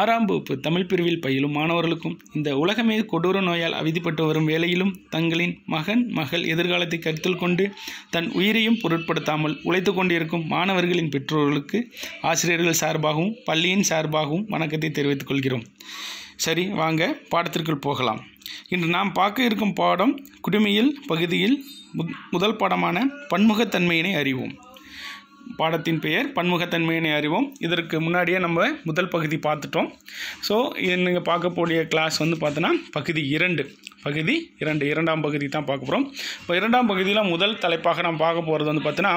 ஆறாம் வகுப்பு தமிழ் பிரிவில் பயிலும் மாணவர்களுக்கும் இந்த உலகமே கொடூர நோயால் அவதிப்பட்டு வரும் வேளையிலும் தங்களின் மகன் மகள் எதிர்காலத்தை கருத்தில் கொண்டு தன் உயிரையும் பொருட்படுத்தாமல் உழைத்து கொண்டிருக்கும் மாணவர்களின் பெற்றோர்களுக்கு ஆசிரியர்கள் சார்பாகவும் பள்ளியின் சார்பாகவும் வணக்கத்தை தெரிவித்துக் கொள்கிறோம் சரி வாங்க பாடத்திற்குள் போகலாம் இன்று நாம் பார்க்க இருக்கும் பாடம் குடிமையில் பகுதியில் முதல் பாடமான பன்முகத்தன்மையினை அறிவோம் பாடத்தின் பெயர் பன்முகத்தன்மையினை அறிவோம் இதற்கு முன்னாடியே நம்ம முதல் பகுதி பார்த்துட்டோம் ஸோ நீங்கள் பார்க்கக்கூடிய கிளாஸ் வந்து பார்த்தோன்னா பகுதி இரண்டு பகுதி இரண்டு இரண்டாம் பகுதி தான் பார்க்க போகிறோம் இப்போ இரண்டாம் பகுதியில் முதல் தலைப்பாக நம்ம பார்க்க போகிறது வந்து பார்த்தோன்னா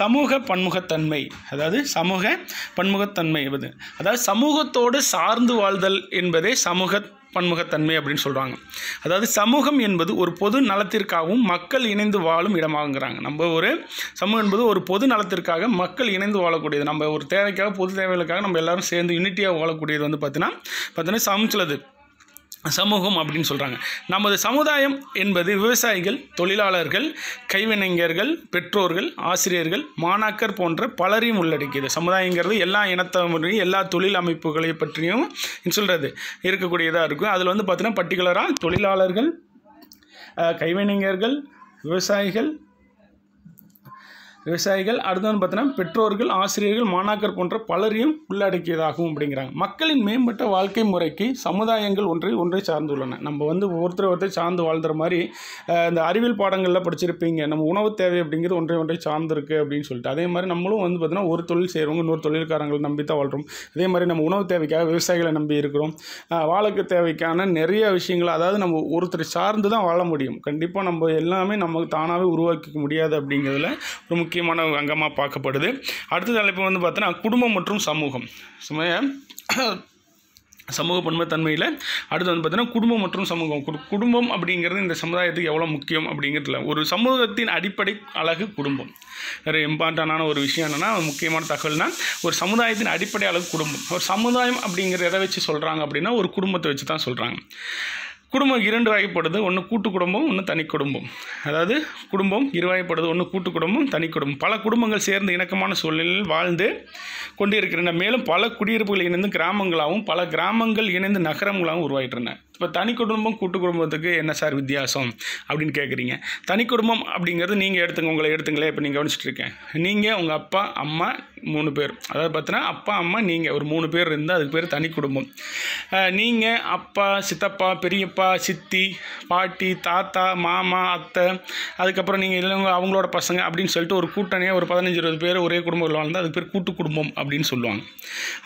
சமூக பன்முகத்தன்மை அதாவது சமூக பன்முகத்தன்மை என்பது அதாவது சமூகத்தோடு சார்ந்து வாழ்தல் என்பதே சமூக பன்முகத்தன்மை அப்படின்னு சொல்கிறாங்க அதாவது சமூகம் என்பது ஒரு பொது நலத்திற்காகவும் மக்கள் இணைந்து வாழும் இடமாகுங்கிறாங்க நம்ம ஒரு சமூகம் என்பது ஒரு பொது நலத்திற்காக மக்கள் இணைந்து வாழக்கூடியது நம்ம ஒரு தேவைக்காக பொது தேவைகளுக்காக நம்ம எல்லாரும் சேர்ந்து யூனிட்டியாக வாழக்கூடியது வந்து பார்த்தீங்கன்னா பார்த்தீங்கன்னா சமைச்சலது சமூகம் அப்படின்னு சொல்கிறாங்க நமது சமுதாயம் என்பது விவசாயிகள் தொழிலாளர்கள் கைவினைஞர்கள் பெற்றோர்கள் ஆசிரியர்கள் மாணாக்கர் போன்ற பலரையும் உள்ளடக்கியது சமுதாயங்கிறது எல்லா இனத்தவரையும் எல்லா தொழில் அமைப்புகளை பற்றியும் சொல்கிறது இருக்கக்கூடியதாக இருக்கும் அதில் வந்து பார்த்திங்கன்னா பர்டிகுலராக தொழிலாளர்கள் கைவினைஞர்கள் விவசாயிகள் விவசாயிகள் அடுத்தது பார்த்தீங்கன்னா பெற்றோர்கள் ஆசிரியர்கள் மாணாக்கர் போன்ற பலரையும் உள்ளடக்கியதாகவும் அப்படிங்கிறாங்க மக்களின் மேம்பட்ட வாழ்க்கை முறைக்கு சமுதாயங்கள் ஒன்றை ஒன்றை சார்ந்துள்ளன நம்ம வந்து ஒருத்தர் ஒருத்தர் சார்ந்து வாழ்ந்துற மாதிரி இந்த அறிவியல் பாடங்களில் படிச்சிருப்பீங்க நம்ம உணவு தேவை அப்படிங்கிறது ஒன்றை ஒன்றை சார்ந்திருக்கு அப்படின்னு சொல்லிட்டு அதே மாதிரி நம்மளும் வந்து பார்த்தினா ஒரு தொழில் செய்கிறவங்க இன்னொரு தொழில்காரங்களை நம்பி தான் வாழ்கிறோம் அதே மாதிரி நம்ம உணவு தேவைக்காக விவசாயிகளை நம்பி இருக்கிறோம் வாழ்க்கு தேவைக்கான நிறைய விஷயங்கள் அதாவது நம்ம ஒருத்தர் சார்ந்து தான் வாழ முடியும் கண்டிப்பாக நம்ம எல்லாமே நமக்கு தானாகவே உருவாக்கிக்க முடியாது அப்படிங்கிறதுல ஒரு முக்கிய முக்கியமான அங்கமாக பார்க்கப்படுது அடுத்த தலைப்பு வந்து பார்த்தோன்னா குடும்பம் மற்றும் சமூகம் சுமைய சமூக பன்மைத்தன்மையில் அடுத்து வந்து பார்த்திங்கன்னா குடும்பம் மற்றும் சமூகம் குடும்பம் அப்படிங்கிறது இந்த சமுதாயத்துக்கு எவ்வளோ முக்கியம் அப்படிங்கிறதுல ஒரு சமூகத்தின் அடிப்படை அழகு குடும்பம் வேறு இம்பார்ட்டண்டான ஒரு விஷயம் என்னென்னா முக்கியமான தகவல்னால் ஒரு சமுதாயத்தின் அடிப்படை அழகு குடும்பம் ஒரு சமுதாயம் அப்படிங்கிற எதை வச்சு சொல்கிறாங்க அப்படின்னா ஒரு குடும்பத்தை வச்சு தான் சொல்கிறாங்க குடும்பம் இரண்டு வகைப்படுது ஒன்று கூட்டு குடும்பம் ஒன்று தனி குடும்பம் அதாவது குடும்பம் இருவாய்ப்படுது ஒன்று கூட்டு குடும்பம் தனி குடும்பம் பல குடும்பங்கள் சேர்ந்து இணக்கமான சூழ்நிலையில் வாழ்ந்து கொண்டிருக்கின்றன மேலும் பல குடியிருப்புகள் இணைந்து கிராமங்களாகவும் பல கிராமங்கள் இணைந்து நகரங்களாகவும் உருவாகிட்டு இப்போ தனி குடும்பம் கூட்டு குடும்பத்துக்கு என்ன சார் வித்தியாசம் அப்படின்னு கேட்குறீங்க தனி குடும்பம் அப்படிங்கிறது நீங்கள் எடுத்துங்க உங்களை எடுத்துங்களே இப்போ நீங்கள் கவனிச்சிட்டு இருக்கேன் நீங்கள் உங்கள் அப்பா அம்மா மூணு பேர் அதாவது பார்த்தீங்கன்னா அப்பா அம்மா நீங்கள் ஒரு மூணு பேர் இருந்தால் அதுக்கு பேர் தனி குடும்பம் நீங்கள் அப்பா சித்தப்பா பெரியப்பா சித்தி பாட்டி தாத்தா மாமா அத்தை அதுக்கப்புறம் நீங்கள் இல்லைங்க அவங்களோட பசங்க அப்படின்னு சொல்லிட்டு ஒரு கூட்டணியாக ஒரு பதினஞ்சு இருபது பேர் ஒரே குடும்பத்தில் வாழ்ந்தால் அதுக்கு பேர் கூட்டு குடும்பம் அப்படின்னு சொல்லுவாங்க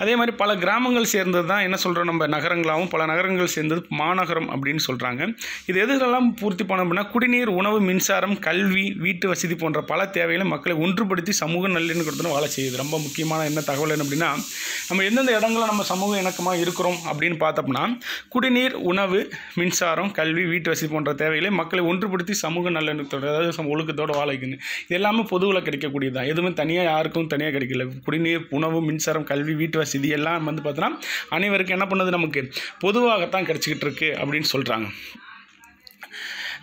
அதே மாதிரி பல கிராமங்கள் சேர்ந்தது தான் என்ன சொல்கிறோம் நம்ம நகரங்களாகவும் பல நகரங்கள் சேர்ந்தது மாநகரம் அப்படின்னு சொல்கிறாங்க இது எதுலாம் பூர்த்தி பண்ண அப்படின்னா குடிநீர் உணவு மின்சாரம் கல்வி வீட்டு வசதி போன்ற பல தேவைகளை மக்களை ஒன்றுபடுத்தி சமூக நல்லிணக்கத்துடன் வாழ செய்யுது ரொம்ப முக்கியமான என்ன தகவல் என்ன அப்படின்னா நம்ம எந்தெந்த இடங்களில் நம்ம சமூக இணக்கமாக இருக்கிறோம் அப்படின்னு பார்த்தோம்னா குடிநீர் உணவு மின்சாரம் கல்வி வீட்டு வசதி போன்ற தேவைகளை மக்களை ஒன்றுபடுத்தி சமூக நல்லிணக்கத்தோட அதாவது ஒழுக்கத்தோடு வாழ இது எல்லாமே பொதுவில் கிடைக்கக்கூடியது தான் எதுவுமே தனியாக யாருக்கும் தனியாக கிடைக்கல குடிநீர் உணவு மின்சாரம் கல்வி வீட்டு வசதி எல்லாம் வந்து பார்த்தோன்னா அனைவருக்கும் என்ன பண்ணுது நமக்கு பொதுவாகத்தான் கிடச்சிக்கிட்டு ஏற்பட்டிருக்கு அப்படின்னு சொல்கிறாங்க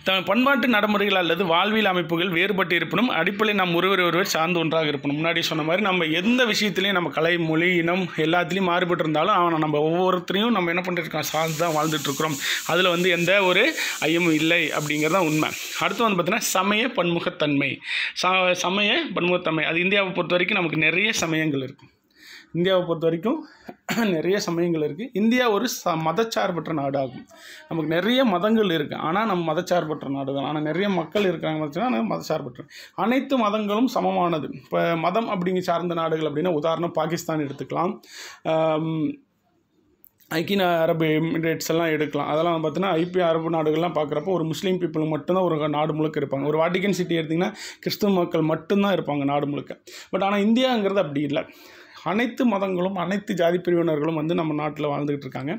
த பண்பாட்டு நடைமுறைகள் அல்லது வாழ்வியல் அமைப்புகள் வேறுபட்டு இருப்பினும் அடிப்படை நாம் ஒருவர் ஒருவர் சார்ந்து ஒன்றாக இருப்பணும் முன்னாடி சொன்ன மாதிரி நம்ம எந்த விஷயத்துலையும் நம்ம கலை மொழி இனம் எல்லாத்துலேயும் மாறுபட்டு இருந்தாலும் அவனை நம்ம ஒவ்வொருத்தரையும் நம்ம என்ன பண்ணிருக்கோம் சார்ந்து தான் வாழ்ந்துட்டுருக்குறோம் அதில் வந்து எந்த ஒரு ஐயமும் இல்லை அப்படிங்கிறது தான் உண்மை அடுத்து வந்து பார்த்தீங்கன்னா சமய பன்முகத்தன்மை ச சமய பன்முகத்தன்மை அது இந்தியாவை பொறுத்த வரைக்கும் நமக்கு நிறைய சமயங்கள் இருக்கும் இந்தியாவை பொறுத்த வரைக்கும் நிறைய சமயங்கள் இருக்குது இந்தியா ஒரு ச மதச்சார்பற்ற நாடாகும் நமக்கு நிறைய மதங்கள் இருக்குது ஆனால் நம்ம மதச்சார்பற்ற நாடு தான் ஆனால் நிறைய மக்கள் இருக்கிறாங்க மதச்சார்னா மதச்சார்பற்ற அனைத்து மதங்களும் சமமானது இப்போ மதம் அப்படிங்க சார்ந்த நாடுகள் அப்படின்னா உதாரணம் பாகிஸ்தான் எடுத்துக்கலாம் ஐக்கிய அரபு எமிரேட்ஸ் எல்லாம் எடுக்கலாம் அதெல்லாம் பார்த்தீங்கன்னா ஐபி அரபு நாடுகள்லாம் பார்க்குறப்போ ஒரு முஸ்லீம் பீப்புள் மட்டும்தான் ஒரு நாடு முழுக்க இருப்பாங்க ஒரு வாட்டிகன் சிட்டி எடுத்திங்கன்னா கிறிஸ்துவ மக்கள் மட்டும்தான் இருப்பாங்க நாடு முழுக்க பட் ஆனால் இந்தியாங்கிறது அப்படி இல்லை அனைத்து மதங்களும் அனைத்து ஜாதி பிரிவினர்களும் வந்து நம்ம நாட்டில் வாழ்ந்துக்கிட்டு இருக்காங்க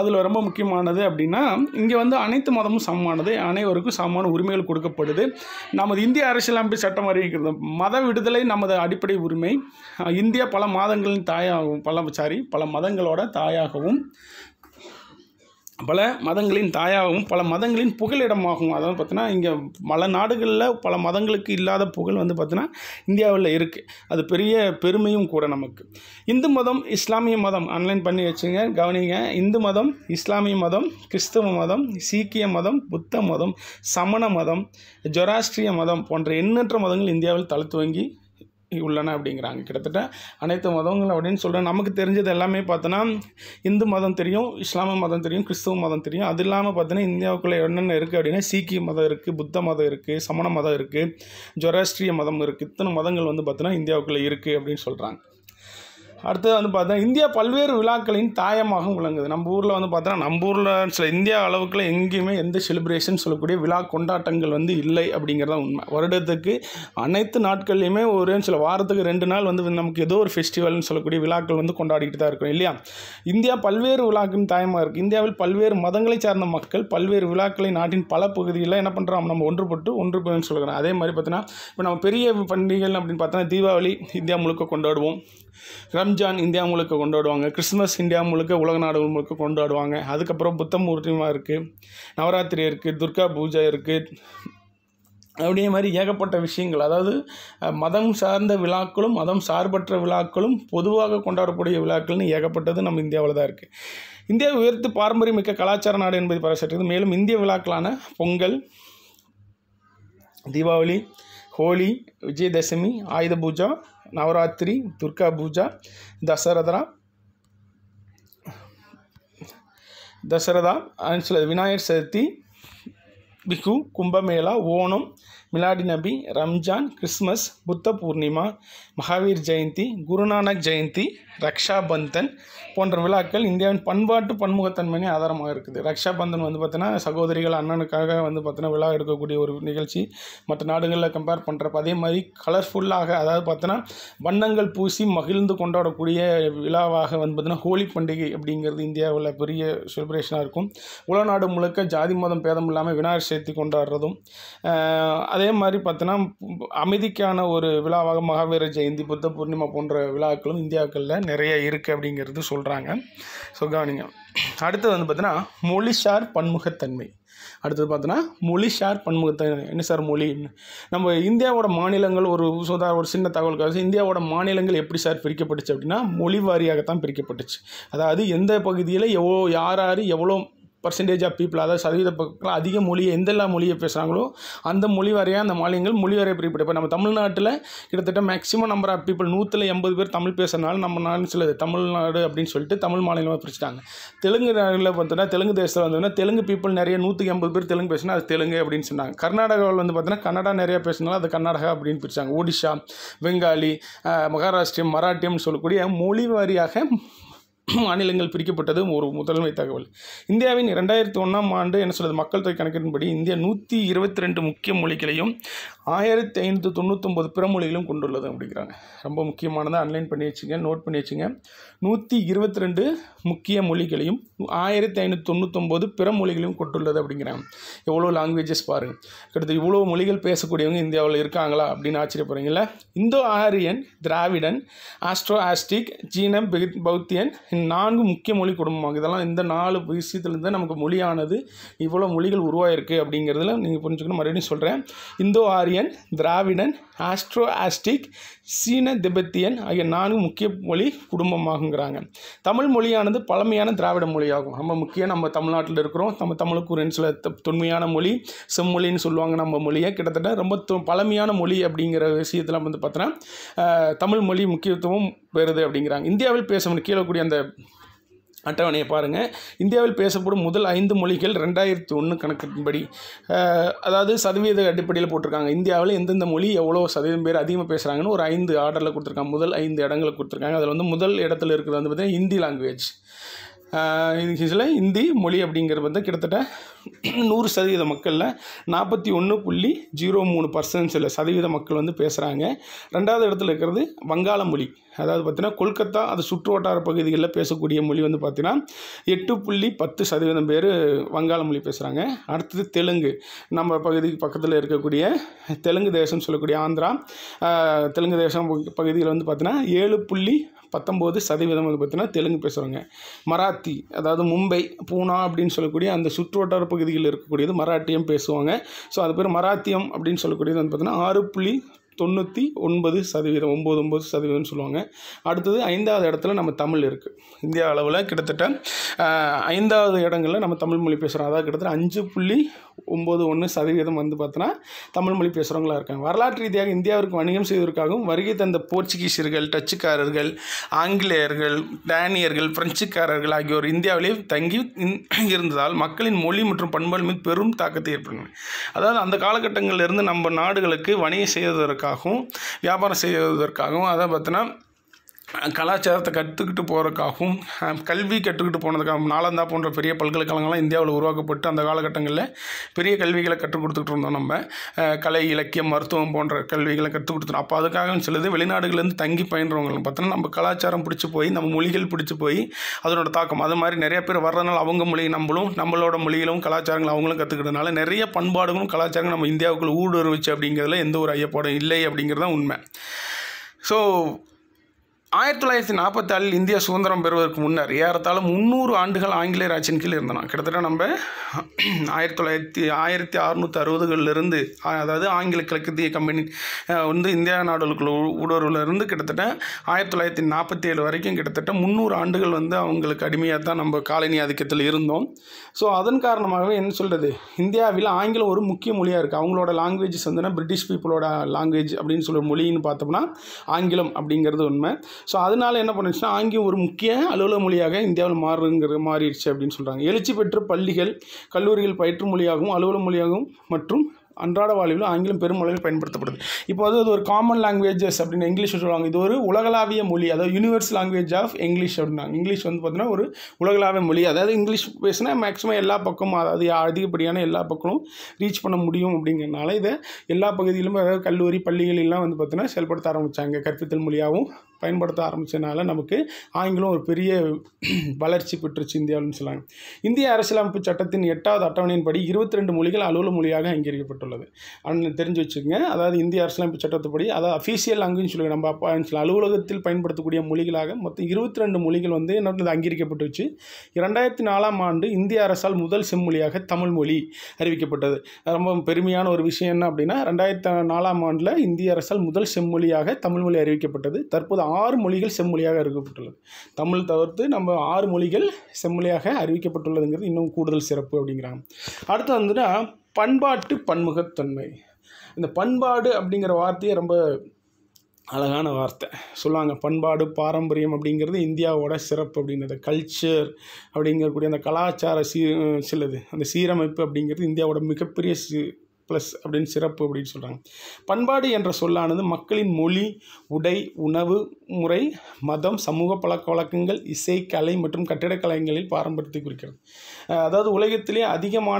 அதில் ரொம்ப முக்கியமானது அப்படின்னா இங்கே வந்து அனைத்து மதமும் சமமானது அனைவருக்கும் சமமான உரிமைகள் கொடுக்கப்படுது நமது இந்திய அரசியலமைப்பு சட்டம் அறிவிக்கிறது மத விடுதலை நமது அடிப்படை உரிமை இந்தியா பல மாதங்களின் தாயாகவும் பல சாரி பல மதங்களோட தாயாகவும் பல மதங்களின் தாயாகவும் பல மதங்களின் புகலிடமாகவும் அதாவது பார்த்தீங்கன்னா இங்கே பல நாடுகளில் பல மதங்களுக்கு இல்லாத புகழ் வந்து பார்த்தீங்கன்னா இந்தியாவில் இருக்குது அது பெரிய பெருமையும் கூட நமக்கு இந்து மதம் இஸ்லாமிய மதம் ஆன்லைன் பண்ணி வச்சுங்க கவனிங்க இந்து மதம் இஸ்லாமிய மதம் கிறிஸ்தவ மதம் சீக்கிய மதம் புத்த மதம் சமண மதம் ஜொராஸ்ட்ரிய மதம் போன்ற எண்ணற்ற மதங்கள் இந்தியாவில் தளத்துவங்கி உள்ளன அப்படிங்கிறாங்க கிட்டத்தட்ட அனைத்து மதங்கள் அப்படின்னு சொல்கிறேன் நமக்கு தெரிஞ்சது எல்லாமே பார்த்தோன்னா இந்து மதம் தெரியும் இஸ்லாமிய மதம் தெரியும் கிறிஸ்துவ மதம் தெரியும் அது இல்லாமல் பார்த்தோன்னா இந்தியாவுக்குள்ளே என்னென்ன இருக்குது அப்படின்னா சீக்கிய மதம் இருக்குது புத்த மதம் இருக்குது சமண மதம் இருக்குது ஜொராஸ்ட்ரிய மதம் இருக்குது இத்தனை மதங்கள் வந்து பார்த்தீங்கன்னா இந்தியாவுக்குள்ளே இருக்குது அப்படின்னு சொல்கிறாங்க அடுத்தது வந்து பார்த்தா இந்தியா பல்வேறு விழாக்களின் தாயமாகவும் விளங்குது நம்ம ஊரில் வந்து பார்த்தோன்னா நம்ம ஊரில் சில இந்தியா அளவுக்குள்ள எங்கேயுமே எந்த செலிப்ரேஷன் சொல்லக்கூடிய விழா கொண்டாட்டங்கள் வந்து இல்லை அப்படிங்கிறத உண்மை வருடத்துக்கு அனைத்து நாட்கள்லையுமே ஒரு சில வாரத்துக்கு ரெண்டு நாள் வந்து நமக்கு ஏதோ ஒரு ஃபெஸ்டிவல்னு சொல்லக்கூடிய விழாக்கள் வந்து கொண்டாடிக்கிட்டு தான் இருக்கும் இல்லையா இந்தியா பல்வேறு விழாக்கின் தாயமாக இருக்குது இந்தியாவில் பல்வேறு மதங்களை சார்ந்த மக்கள் பல்வேறு விழாக்களை நாட்டின் பல பகுதிகளில் என்ன பண்ணுறோம் நம்ம ஒன்றுபட்டு ஒன்றுபடுன்னு சொல்கிறோம் அதே மாதிரி பார்த்தீங்கன்னா இப்போ நம்ம பெரிய பண்டிகைகள் அப்படின்னு பார்த்தோன்னா தீபாவளி இந்தியா முழுக்க கொண்டாடுவோம் ரம்ஜான் இந்தியா முழுக்க கொண்டாடுவாங்க கிறிஸ்மஸ் இந்தியா முழுக்க உலக நாடுகள் முழுக்க கொண்டாடுவாங்க அதுக்கப்புறம் புத்தமூர்த்திமா இருக்குது நவராத்திரி இருக்குது துர்கா பூஜை இருக்குது அப்படியே மாதிரி ஏகப்பட்ட விஷயங்கள் அதாவது மதம் சார்ந்த விழாக்களும் மதம் சார்பற்ற விழாக்களும் பொதுவாக கொண்டாடக்கூடிய விழாக்கள்னு ஏகப்பட்டது நம்ம இந்தியாவில் தான் இருக்குது இந்தியா உயர்த்து பாரம்பரிய மிக்க கலாச்சார நாடு என்பது பரசற்றது மேலும் இந்திய விழாக்களான பொங்கல் தீபாவளி ஹோலி விஜயதசமி ஆயுத பூஜா நவராத்திரி துர்கா பூஜா தசரதரா தசரதா அண்ட் விநாயகர் சதுர்த்தி பிகு கும்பமேளா ஓணம் மிலாடி நபி ரம்ஜான் கிறிஸ்மஸ் புத்த பூர்ணிமா மகாவீர் ஜெயந்தி குருநானக் ஜெயந்தி ரக்ஷா பந்தன் போன்ற விழாக்கள் இந்தியாவின் பண்பாட்டு பன்முகத்தன்மையே ஆதாரமாக இருக்குது ரக்ஷா பந்தன் வந்து பார்த்தீங்கன்னா சகோதரிகள் அண்ணனுக்காக வந்து பார்த்தீங்கன்னா விழா எடுக்கக்கூடிய ஒரு நிகழ்ச்சி மற்ற நாடுகளில் கம்பேர் பண்ணுறப்ப அதே மாதிரி கலர்ஃபுல்லாக அதாவது பார்த்தோன்னா வண்ணங்கள் பூசி மகிழ்ந்து கொண்டாடக்கூடிய விழாவாக வந்து பார்த்தீங்கன்னா ஹோலி பண்டிகை அப்படிங்கிறது இந்தியாவில் பெரிய செலிப்ரேஷனாக இருக்கும் உலநாடு முழுக்க ஜாதி மதம் பேதம் இல்லாமல் விநாயகர் சேர்த்தி கொண்டாடுறதும் அதே மாதிரி பார்த்தோன்னா அமைதிக்கான ஒரு விழாவாக மகாவீர ஜெயந்தி புத்த பூர்ணிமா போன்ற விழாக்களும் இந்தியாக்களில் நிறைய இருக்குது அப்படிங்கிறது சொல்கிறாங்க ஸோ கவனிங்க அடுத்தது வந்து பார்த்தீங்கன்னா மொழிசார் பன்முகத்தன்மை அடுத்தது பார்த்தோன்னா மொழி பன்முகத்தன்மை என்ன சார் மொழி நம்ம இந்தியாவோட மாநிலங்கள் ஒரு சுதா ஒரு சின்ன தகவலுக்காக இந்தியாவோட மாநிலங்கள் எப்படி சார் பிரிக்கப்பட்டுச்சு அப்படின்னா மொழி வாரியாகத்தான் பிரிக்கப்பட்டுச்சு அதாவது எந்த பகுதியில் எவ்வளோ யார் யார் எவ்வளோ பர்சன்டேஜ் ஆஃப் பீப்புள் அதாவது சதவீத பக்கம் அதிக மொழியை எந்தெல்லா மொழியை பேசுகிறாங்களோ அந்த மொழி வரையாக அந்த மாநிலங்கள் மொழி வரைய பிரிக்கப்படும் இப்போ நம்ம தமிழ்நாட்டில் கிட்டத்தட்ட மேக்ஸிமம் நம்பர் ஆஃப் பீப்புள் நூற்றில் எண்பது பேர் தமிழ் பேசுகிறனால நம்ம நாடு சில தமிழ்நாடு அப்படின்னு சொல்லிட்டு தமிழ் மாநிலமாக பிரிச்சுட்டாங்க தெலுங்கு நாடில் பார்த்தோன்னா தெலுங்கு தேசத்தில் வந்தோன்னா தெலுங்கு பீப்புள் நிறைய நூற்றுக்கு எண்பது பேர் தெலுங்கு பேசினா அது தெலுங்கு அப்படின்னு சொன்னாங்க கர்நாடகாவில் வந்து பார்த்தோன்னா கன்னடா நிறையா பேசினாலும் அது கர்நாடகா அப்படின்னு பிரிச்சாங்க ஒடிஷா பெங்காலி மகாராஷ்டிரியம் மராட்டியம்னு சொல்லக்கூடிய மொழி வாரியாக மாநிலங்கள் பிரிக்கப்பட்டது ஒரு முதன்மை தகவல் இந்தியாவின் இரண்டாயிரத்தி ஒன்றாம் ஆண்டு என்ன சொல்கிறது மக்கள் தொகை கணக்கின்படி இந்தியா நூற்றி இருபத்தி ரெண்டு முக்கிய மொழிகளையும் ஆயிரத்தி ஐநூற்றி தொண்ணூற்றொம்பது பிற மொழிகளும் கொண்டுள்ளது அப்படிங்கிறாங்க ரொம்ப முக்கியமானதை அன்லைன் பண்ணி வச்சுங்க நோட் பண்ணி வச்சுங்க நூற்றி இருபத்தி ரெண்டு முக்கிய மொழிகளையும் ஆயிரத்தி ஐநூற்றி தொண்ணூற்றொம்பது பிற மொழிகளையும் கொண்டுள்ளது அப்படிங்கிறாங்க எவ்வளோ லாங்குவேஜஸ் பாருங்கள் கிட்டத்தட்ட இவ்வளோ மொழிகள் பேசக்கூடியவங்க இந்தியாவில் இருக்காங்களா அப்படின்னு ஆச்சரியப்படுறீங்களா இந்தோ ஆரியன் திராவிடன் ஆஸ்ட்ரோ ஆஸ்டிக் ஜீனம் பௌத்தியன் நான்கு முக்கிய மொழி குடும்பம் இதெல்லாம் இந்த நாலு விஷயத்துலேருந்து நமக்கு மொழியானது இவ்வளோ மொழிகள் உருவாயிருக்கு அப்படிங்கிறதுல நீங்கள் புரிஞ்சுக்கணும் மறுபடியும் சொல்கிறேன் இந்தோ ஆரியன் திராவிடன் ஆஸ்ட்ரோ ஆஸ்டிக் சீன திபெத்தியன் ஆகிய நான்கு முக்கிய மொழி குடும்பமாகுங்கிறாங்க தமிழ் மொழியானது பழமையான திராவிட மொழியாகும் ரொம்ப முக்கியம் நம்ம தமிழ்நாட்டில் இருக்கிறோம் நம்ம தமிழுக்கு ஒரு சில தொன்மையான மொழி செம்மொழின்னு சொல்லுவாங்க நம்ம மொழியை கிட்டத்தட்ட ரொம்ப பழமையான மொழி அப்படிங்கிற விஷயத்தில் வந்து பார்த்தோன்னா தமிழ் மொழி முக்கியத்துவம் பெறுது அப்படிங்கிறாங்க இந்தியாவில் பேசணும் கீழே கூடிய அந்த அட்டவணையை பாருங்கள் இந்தியாவில் பேசப்படும் முதல் ஐந்து மொழிகள் ரெண்டாயிரத்தி ஒன்று கணக்கின்படி அதாவது சதவீத அடிப்படையில் போட்டிருக்காங்க இந்தியாவில் எந்தெந்த மொழி எவ்வளோ சதவீதம் பேர் அதிகமாக பேசுகிறாங்கன்னு ஒரு ஐந்து ஆர்டரில் கொடுத்துருக்காங்க முதல் ஐந்து இடங்களை கொடுத்துருக்காங்க அதில் வந்து முதல் இடத்துல இருக்கிறது வந்து பார்த்திங்கன்னா ஹிந்தி லாங்குவேஜ் இதில் ஹிந்தி மொழி அப்படிங்கிறது வந்து கிட்டத்தட்ட நூறு சதவீத மக்களில் நாற்பத்தி ஒன்று புள்ளி ஜீரோ மூணு பர்சன்ட் சில சதவீத மக்கள் வந்து பேசுகிறாங்க ரெண்டாவது இடத்துல இருக்கிறது வங்காள மொழி அதாவது பார்த்திங்கன்னா கொல்கத்தா அது சுற்று வட்டார பகுதிகளில் பேசக்கூடிய மொழி வந்து பார்த்திங்கன்னா எட்டு புள்ளி பத்து சதவீதம் பேர் வங்காள மொழி பேசுகிறாங்க அடுத்தது தெலுங்கு நம்ம பகுதிக்கு பக்கத்தில் இருக்கக்கூடிய தெலுங்கு தேசம் சொல்லக்கூடிய ஆந்திரா தெலுங்கு தேசம் பகுதியில் வந்து பார்த்திங்கன்னா ஏழு புள்ளி பத்தொம்போது சதவீதம் வந்து பார்த்திங்கன்னா தெலுங்கு பேசுகிறாங்க மராத்தி அதாவது மும்பை பூனா அப்படின்னு சொல்லக்கூடிய அந்த சுற்றுவட்டார பகுதியில் இருக்கக்கூடியது மராட்டியம் பேசுவாங்க ஸோ அது பேர் மராத்தியம் அப்படின்னு சொல்லக்கூடியது வந்து பார்த்திங்கன்னா ஆறு புள்ளி தொண்ணூற்றி ஒன்பது சதவீதம் ஒம்பது ஒம்பது சதவீதம்னு சொல்லுவாங்க அடுத்தது ஐந்தாவது இடத்துல நம்ம தமிழ் இருக்குது இந்தியா அளவில் கிட்டத்தட்ட ஐந்தாவது இடங்களில் நம்ம தமிழ் மொழி பேசுகிறோம் அதாவது கிட்டத்தட்ட அஞ்சு புள்ளி ஒம்பது ஒன்று சதவீதம் வந்து பார்த்தோன்னா தமிழ் மொழி பேசுகிறவங்களா இருக்காங்க வரலாற்று ரீதியாக இந்தியாவிற்கு வணிகம் செய்வதற்காகவும் வருகை தந்த போர்ச்சுகீசியர்கள் டச்சுக்காரர்கள் ஆங்கிலேயர்கள் டேனியர்கள் பிரெஞ்சுக்காரர்கள் ஆகியோர் இந்தியாவிலே தங்கி இருந்ததால் மக்களின் மொழி மற்றும் பண்பாடு மீது பெரும் தாக்கத்தை ஏற்படுங்க அதாவது அந்த காலகட்டங்களிலிருந்து நம்ம நாடுகளுக்கு வணிகம் செய்வதற்காகவும் வியாபாரம் செய்வதற்காகவும் அதை பார்த்தோன்னா கலாச்சாரத்தை கற்றுக்கிட்டு போகிறதுக்காகவும் கல்வி கற்றுக்கிட்டு போனதுக்காகவும் நாலந்தா போன்ற பெரிய பல்கலைக்கழகங்கள்லாம் இந்தியாவில் உருவாக்கப்பட்டு அந்த காலகட்டங்களில் பெரிய கல்விகளை கற்றுக் கொடுத்துட்டு இருந்தோம் நம்ம கலை இலக்கியம் மருத்துவம் போன்ற கல்விகளை கற்றுக் கொடுத்துருந்தோம் அப்போ அதுக்காக சிலது வெளிநாடுகள்லேருந்து தங்கி பயின்றவங்களும் பார்த்தோன்னா நம்ம கலாச்சாரம் பிடிச்சி போய் நம்ம மொழிகள் பிடிச்சி போய் அதனோட தாக்கம் அது மாதிரி நிறைய பேர் வர்றதுனால அவங்க மொழி நம்மளும் நம்மளோட மொழிகளும் கலாச்சாரங்களும் அவங்களும் கற்றுக்கிட்டதுனால நிறைய பண்பாடுகளும் கலாச்சாரங்களும் நம்ம இந்தியாவுக்குள்ளே ஊடுருவிச்சு அப்படிங்கிறதுல எந்த ஒரு ஐயப்பாடும் இல்லை அப்படிங்கிறது தான் உண்மை ஸோ ஆயிரத்தி தொள்ளாயிரத்தி நாற்பத்தி இந்தியா சுதந்திரம் பெறுவதற்கு முன்னர் ஏறத்தாலும் முந்நூறு ஆண்டுகள் ஆங்கிலேயர் ஆட்சியின் கீழ் இருந்தனா கிட்டத்தட்ட நம்ம ஆயிரத்தி தொள்ளாயிரத்தி ஆயிரத்தி அறுநூற்றி அறுபதுகளிலிருந்து அதாவது ஆங்கில கிழக்கத்திய கம்பெனி வந்து இந்தியா நாடுகளுக்குள்ள ஊடுருவிலிருந்து கிட்டத்தட்ட ஆயிரத்தி தொள்ளாயிரத்தி நாற்பத்தி ஏழு வரைக்கும் கிட்டத்தட்ட முந்நூறு ஆண்டுகள் வந்து அவங்களுக்கு அடிமையாக தான் நம்ம காலனி ஆதிக்கத்தில் இருந்தோம் ஸோ அதன் காரணமாகவே என்ன சொல்கிறது இந்தியாவில் ஆங்கிலம் ஒரு முக்கிய மொழியாக இருக்குது அவங்களோட லாங்குவேஜஸ் வந்துன்னா பிரிட்டிஷ் பீப்புளோட லாங்குவேஜ் அப்படின்னு சொல்கிற மொழின்னு பார்த்தோம்னா ஆங்கிலம் அப்படிங்கிறது உண்மை ஸோ அதனால் என்ன பண்ணுச்சுன்னா ஆங்கிலம் ஒரு முக்கிய அலுவலக மொழியாக இந்தியாவில் மாறுங்கிற மாறிடுச்சு அப்படின்னு சொல்கிறாங்க எழுச்சி பெற்ற பள்ளிகள் கல்லூரிகள் பயிற்று மொழியாகவும் அலுவலக மொழியாகவும் மற்றும் அன்றாட வாழ்வில் ஆங்கிலம் பெருமளவில் பயன்படுத்தப்படுது இப்போ அது ஒரு காமன் லாங்குவேஜஸ் அப்படின்னு இங்கிலீஷ் சொல்லுவாங்க இது ஒரு உலகளாவிய மொழி அதாவது யூனிவர்ஸ் லாங்குவேஜ் ஆஃப் இங்கிலீஷ் அப்படின்னாங்க இங்கிலீஷ் வந்து பார்த்தீங்கன்னா ஒரு உலகளாவிய மொழி அதாவது இங்கிலீஷ் பேசினா மேக்ஸிமம் எல்லா பக்கமும் அதாவது அதிகப்படியான எல்லா பக்கமும் ரீச் பண்ண முடியும் அப்படிங்கிறனால இதை எல்லா பகுதியிலும் அதாவது கல்லூரி பள்ளிகளெல்லாம் வந்து பார்த்தீங்கன்னா செயல்படுத்த ஆரம்பித்தாங்க கற்பித்தல் மொழியாகவும் பயன்படுத்த ஆரம்பித்ததுனால நமக்கு ஆங்கிலம் ஒரு பெரிய வளர்ச்சி பெற்றுச்சு இந்தியாவில்னு சொல்லாங்க இந்திய அரசியலமைப்பு சட்டத்தின் எட்டாவது அட்டவணையின்படி இருபத்தி ரெண்டு மொழிகள் அலுவல மொழியாக அங்கீகரிக்கப்பட்டுள்ளது அப்படின்னு தெரிஞ்சு வச்சுக்கோங்க அதாவது இந்திய அரசியலமைப்பு சட்டத்துப்படி அதாவது அஃபீஷியல் லாங்குவேஜ் சொல்லுங்கள் நம்ம அப்பா அலுவலகத்தில் பயன்படுத்தக்கூடிய மொழிகளாக மொத்தம் இருபத்தி ரெண்டு மொழிகள் வந்து என்ன அங்கீகரிக்கப்பட்டுச்சு இரண்டாயிரத்தி நாலாம் ஆண்டு இந்திய அரசால் முதல் செம்மொழியாக தமிழ் மொழி அறிவிக்கப்பட்டது ரொம்ப பெருமையான ஒரு விஷயம் என்ன அப்படின்னா ரெண்டாயிரத்தி நாலாம் ஆண்டில் இந்திய அரசால் முதல் செம்மொழியாக தமிழ் மொழி அறிவிக்கப்பட்டது தற்போது ஆறு மொழிகள் செம்மொழியாக அறிவிக்கப்பட்டுள்ளது தமிழ் தவிர்த்து நம்ம ஆறு மொழிகள் செம்மொழியாக அறிவிக்கப்பட்டுள்ளதுங்கிறது இன்னும் கூடுதல் சிறப்பு அப்படிங்கிறாங்க அடுத்து வந்துன்னா பண்பாட்டு பன்முகத்தன்மை இந்த பண்பாடு அப்படிங்கிற வார்த்தையை ரொம்ப அழகான வார்த்தை சொல்லுவாங்க பண்பாடு பாரம்பரியம் அப்படிங்கிறது இந்தியாவோட சிறப்பு அப்படிங்கிறது கல்ச்சர் அப்படிங்கக்கூடிய அந்த கலாச்சார சீ சிலது அந்த சீரமைப்பு அப்படிங்கிறது இந்தியாவோட மிகப்பெரிய சீ ப்ளஸ் அப்படின்னு சிறப்பு அப்படின்னு சொல்கிறாங்க பண்பாடு என்ற சொல்லானது மக்களின் மொழி உடை உணவு முறை மதம் சமூக பழக்க வழக்கங்கள் இசை கலை மற்றும் கட்டிடக்கலைகளில் பாரம்பரியத்தை குறிக்கிறது அதாவது உலகத்திலே அதிகமான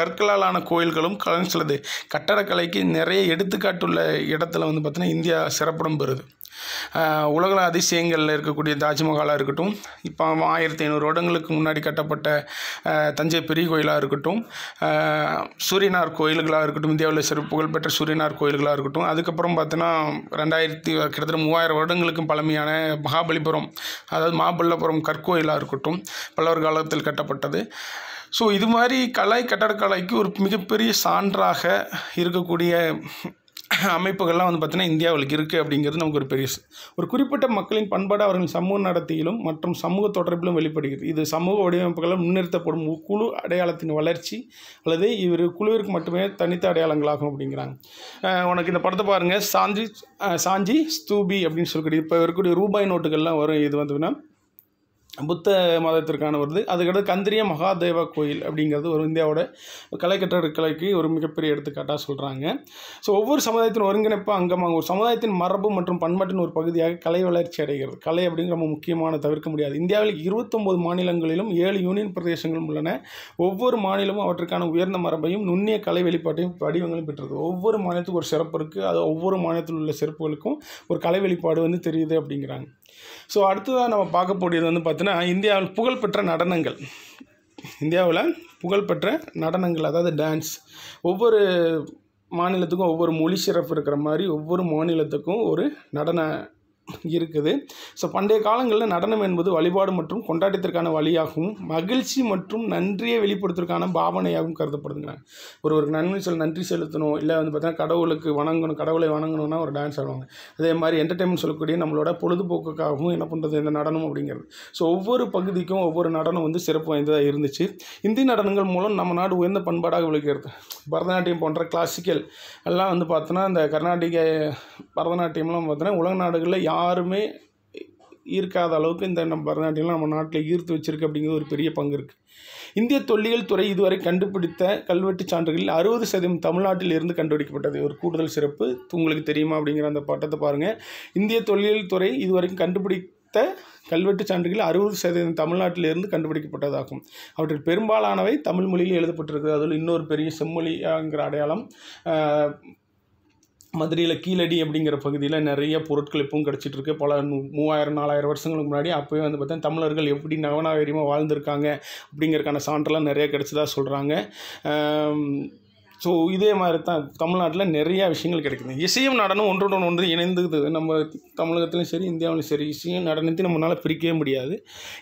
கற்களாலான கோயில்களும் கலன் சிலது கட்டடக்கலைக்கு நிறைய எடுத்துக்காட்டுள்ள இடத்துல வந்து பார்த்திங்கன்னா இந்தியா சிறப்பிடம் பெறுது உலக அதிசயங்களில் இருக்கக்கூடிய தாஜ்மஹாலாக இருக்கட்டும் இப்போ ஆயிரத்தி ஐநூறு வருடங்களுக்கு முன்னாடி கட்டப்பட்ட தஞ்சை பெரிய கோயிலாக இருக்கட்டும் சூரியனார் கோயில்களாக இருக்கட்டும் இந்தியாவில் சிறு புகழ்பெற்ற சூரியனார் கோயில்களாக இருக்கட்டும் அதுக்கப்புறம் பார்த்தோன்னா ரெண்டாயிரத்தி கிட்டத்தட்ட மூவாயிரம் வருடங்களுக்கும் பழமையான மகாபலிபுரம் அதாவது மாபல்லபுரம் கற்கோயிலாக இருக்கட்டும் பல்லவர் காலத்தில் கட்டப்பட்டது ஸோ இது மாதிரி கலை கட்டடக்கலைக்கு ஒரு மிகப்பெரிய சான்றாக இருக்கக்கூடிய அமைப்புகள்லாம் வந்து பார்த்திங்கன்னா இந்தியாவில் இருக்குது அப்படிங்கிறது நமக்கு ஒரு பெரிய ஒரு குறிப்பிட்ட மக்களின் பண்பாடு அவர்களின் சமூக நடத்தியிலும் மற்றும் சமூக தொடர்பிலும் வெளிப்படுகிறது இது சமூக வடிவமைப்புகளால் முன்னிறுத்தப்படும் குழு அடையாளத்தின் வளர்ச்சி அல்லது இவர் குழுவிற்கு மட்டுமே தனித்த அடையாளங்களாகும் அப்படிங்கிறாங்க உனக்கு இந்த படத்தை பாருங்கள் சாஞ்சி சாஞ்சி ஸ்தூபி அப்படின்னு சொல்லக்கூடிய இப்போ இருக்கக்கூடிய ரூபாய் நோட்டுகள்லாம் வரும் இது வந்துன்னா புத்த மதத்திற்கான வருது அதுக்கடுத்து கந்திரிய மகாதேவா கோயில் அப்படிங்கிறது ஒரு இந்தியாவோட கலைக்கட்டடக்கலைக்கு ஒரு மிகப்பெரிய எடுத்துக்காட்டாக சொல்கிறாங்க ஸோ ஒவ்வொரு சமுதாயத்தின் ஒருங்கிணைப்பு அங்கமாக ஒரு சமுதாயத்தின் மரபு மற்றும் பண்பாட்டின் ஒரு பகுதியாக கலை வளர்ச்சி அடைகிறது கலை அப்படிங்கிற ரொம்ப முக்கியமான தவிர்க்க முடியாது இந்தியாவில் இருபத்தொம்போது மாநிலங்களிலும் ஏழு யூனியன் பிரதேசங்களும் உள்ளன ஒவ்வொரு மாநிலமும் அவற்றுக்கான உயர்ந்த மரபையும் நுண்ணிய கலை வெளிப்பாட்டையும் வடிவங்களும் பெற்றது ஒவ்வொரு மாநிலத்துக்கும் ஒரு சிறப்பு இருக்குது அது ஒவ்வொரு மாநிலத்தில் உள்ள சிறப்புகளுக்கும் ஒரு கலை வெளிப்பாடு வந்து தெரியுது அப்படிங்கிறாங்க ஸோ அடுத்ததாக நம்ம பார்க்கக்கூடியது வந்து பார்த்தீங்கன்னா இந்தியாவில் புகழ்பெற்ற நடனங்கள் இந்தியாவில் புகழ்பெற்ற நடனங்கள் அதாவது டான்ஸ் ஒவ்வொரு மாநிலத்துக்கும் ஒவ்வொரு மொழி சிறப்பு இருக்கிற மாதிரி ஒவ்வொரு மாநிலத்துக்கும் ஒரு நடன இருக்குது ஸோ பண்டைய காலங்களில் நடனம் என்பது வழிபாடு மற்றும் கொண்டாட்டத்திற்கான வழியாகவும் மகிழ்ச்சி மற்றும் நன்றியை வெளிப்படுத்துவதற்கான பாவனையாகவும் கருதப்படுதுங்கிறாங்க ஒருவருக்கு நன்மை சொல்ல நன்றி செலுத்தணும் இல்லை வந்து பார்த்தீங்கன்னா கடவுளுக்கு வணங்கணும் கடவுளை வணங்கணும்னா ஒரு டான்ஸ் ஆடுவாங்க அதே மாதிரி என்டர்டைன்மெண்ட் சொல்லக்கூடிய நம்மளோட பொழுதுபோக்குக்காகவும் என்ன பண்ணுறது இந்த நடனம் அப்படிங்கிறது ஸோ ஒவ்வொரு பகுதிக்கும் ஒவ்வொரு நடனம் வந்து சிறப்பு வாய்ந்ததாக இருந்துச்சு இந்தி நடனங்கள் மூலம் நம்ம நாடு உயர்ந்த பண்பாடாக விளக்கிறது பரதநாட்டியம் போன்ற கிளாசிக்கல் எல்லாம் வந்து பார்த்தோன்னா இந்த கர்நாடிக பரதநாட்டியம்லாம் பார்த்தோன்னா உலக நாடுகளில் யார் யாருமே ஈர்க்காத அளவுக்கு இந்த நம்ம பரதநாட்டியம் நம்ம நாட்டில் ஈர்த்து வச்சிருக்கு அப்படிங்கிறது ஒரு பெரிய பங்கு இருக்குது இந்திய தொல்லியல் துறை இதுவரை கண்டுபிடித்த கல்வெட்டு சான்றுகளில் அறுபது சதவீதம் தமிழ்நாட்டில் இருந்து கண்டுபிடிக்கப்பட்டது ஒரு கூடுதல் சிறப்பு உங்களுக்கு தெரியுமா அப்படிங்கிற அந்த பட்டத்தை பாருங்கள் இந்திய தொல்லியல் துறை இதுவரைக்கும் கண்டுபிடித்த கல்வெட்டு சான்றுகள் அறுபது சதவீதம் தமிழ்நாட்டிலிருந்து கண்டுபிடிக்கப்பட்டதாகும் அவற்றில் பெரும்பாலானவை தமிழ் மொழியில் எழுதப்பட்டிருக்கிறது அதில் இன்னொரு பெரிய செம்மொழியாங்கிற அடையாளம் மதுரையில் கீழடி அப்படிங்கிற பகுதியில் நிறைய பொருட்கள் இப்பவும் கிடச்சிட்ருக்கு பல மூவாயிரம் நாலாயிரம் வருஷங்களுக்கு முன்னாடி அப்போயே வந்து பார்த்தா தமிழர்கள் எப்படி நவநாகரிகமாக வாழ்ந்திருக்காங்க அப்படிங்கிறக்கான சான்றெல்லாம் நிறைய கிடச்சதாக சொல்கிறாங்க ஸோ இதே மாதிரி தான் தமிழ்நாட்டில் நிறையா விஷயங்கள் கிடைக்குது இசையும் நடனம் ஒன்றுடன் ஒன்று இணைந்தது நம்ம தமிழகத்திலும் சரி இந்தியாவிலும் சரி இசையும் நடனத்தையும் நம்மளால் பிரிக்கவே முடியாது